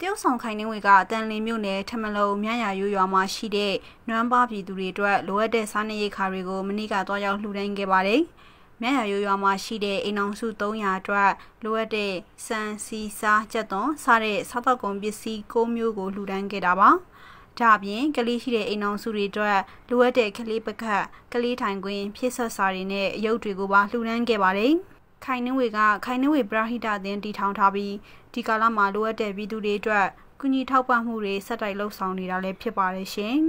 တရုတ်ဆောင်ခိုင်နှင်းဝေကတန်လင်းမြို့နယ်ထမလုံမြရရွရွာမှာရှိတဲ့နွမ်းပါပြည်သူတွေအတွက်လိုအပ်တဲ့စားနပ်ရိက္ခာတွေကိုမနေ့ကတွားရောက်လှူဒန်းခဲ့ပါတယ်။မြရရွရွာမှာရှိတဲ့အိမ်အောင်စု300အတွက်လိုအပ်တဲ့စံစီစားကြက်သွန်စားတဲ့စားသောက်ကုန်ပစ္စည်း6မျိုးကိုလှူဒန်းခဲ့တာပါ။ဒါပြင်ကလေးရှိတဲ့အိမ်အောင်စုတွေအတွက်လိုအပ်တဲ့ကလေးပကတ်ကလေးထိုင်ခွင်းဖြည့်ဆပ်စာတွေနဲ့အရုပ်တွေကိုပါလှူဒန်းခဲ့ပါတယ်။ခိုင်နှင်းဝေကခိုင်နှင်းဝေပရဟိတအသင်းတည်ထောင်ထားပြီးဒီကာလမှာလိုအပ်တဲ့ပြည်သူတွေအတွက်ကူညီထောက်ပံ့မှုတွေဆက်တိုက်လှုပ်ဆောင်နေတာလည်းဖြစ်ပါတယ်ရှင်။